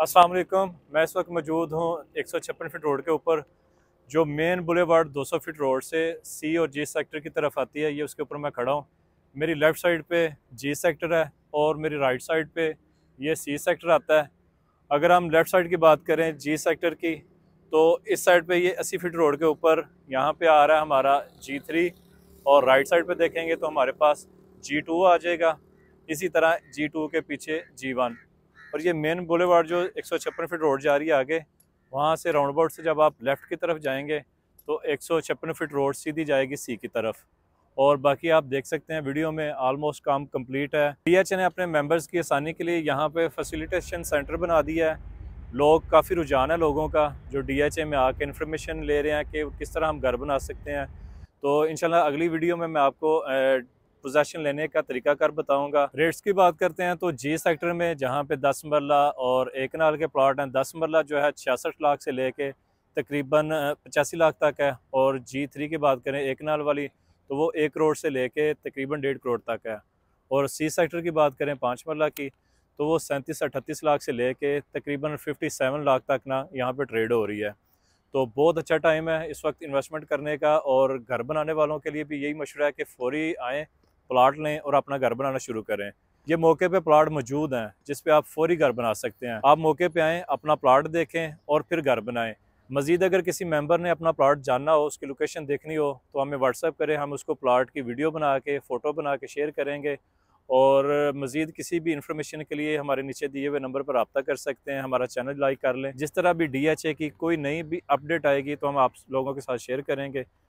अस्सलाम वालेकुम मैं इस वक्त मौजूद हूँ एक सौ छप्पन फिट रोड के ऊपर जो मेन बुलेवार्ड 200 फीट रोड से सी और जी सेक्टर की तरफ आती है ये उसके ऊपर मैं खड़ा हूँ मेरी लेफ़्ट साइड पे जी सेक्टर है और मेरी राइट साइड पे ये सी सेक्टर आता है अगर हम लेफ़्ट साइड की बात करें जी सेक्टर की तो इस साइड पे ये अस्सी फीट रोड के ऊपर यहाँ पे आ रहा है हमारा जी थ्री और राइट साइड पे देखेंगे तो हमारे पास जी टू आ जाएगा इसी तरह जी टू के पीछे जी वन और ये मेन बुलेवार्ड जो एक फीट रोड जा रही है आगे वहाँ से राउंड अबाउट से जब आप लेफ़्ट की तरफ जाएंगे तो एक फीट रोड सीधी जाएगी सी की तरफ और बाकी आप देख सकते हैं वीडियो में आलमोस्ट काम कंप्लीट है डीएचए ने अपने मेंबर्स की आसानी के लिए यहाँ पे फैसिलिटेशन सेंटर बना दिया है लोग काफ़ी रुझान है लोगों का जो डीएचए में आके इन्फॉर्मेशन ले रहे हैं कि किस तरह हम घर बना सकते हैं तो इन अगली वीडियो में मैं आपको पोजेशन लेने का तरीका कर बताऊंगा रेट्स की बात करते हैं तो जी सेक्टर में जहाँ पे दस मरला और एक नाल के प्लाट हैं दस मरला जो है छियासठ लाख से लेके तकरीबन पचासी लाख तक है और जी थ्री की बात करें एक नाल वाली तो वो एक करोड़ से लेके तकरीबन डेढ़ करोड़ तक है और सी सेक्टर की बात करें पाँच मरला की तो वो सैंतीस अट्ठतीस लाख से लेके तकरीबन फिफ्टी सेवन लाख तक ना यहाँ पर ट्रेड हो रही है तो बहुत अच्छा टाइम है इस वक्त इन्वेस्टमेंट करने का और घर बनाने वालों के लिए भी यही मशवरा है कि फ़ौरी आएँ प्लाट लें और अपना घर बनाना शुरू करें ये मौके पे प्लाट मौजूद हैं जिस पे आप फौरी घर बना सकते हैं आप मौके पे आएँ अपना प्लाट देखें और फिर घर बनाएं मज़ीद अगर किसी मेंबर ने अपना प्लाट जानना हो उसकी लोकेशन देखनी हो तो हमें व्हाट्सअप करें हम उसको प्लाट की वीडियो बना के फ़ोटो बना के शेयर करेंगे और मज़ीद किसी भी इंफॉर्मेशन के लिए हमारे नीचे दिए हुए नंबर पर रबता कर सकते हैं हमारा चैनल लाइक कर लें जिस तरह भी डी एच ए की कोई नई भी अपडेट आएगी तो हम आप लोगों के साथ शेयर करेंगे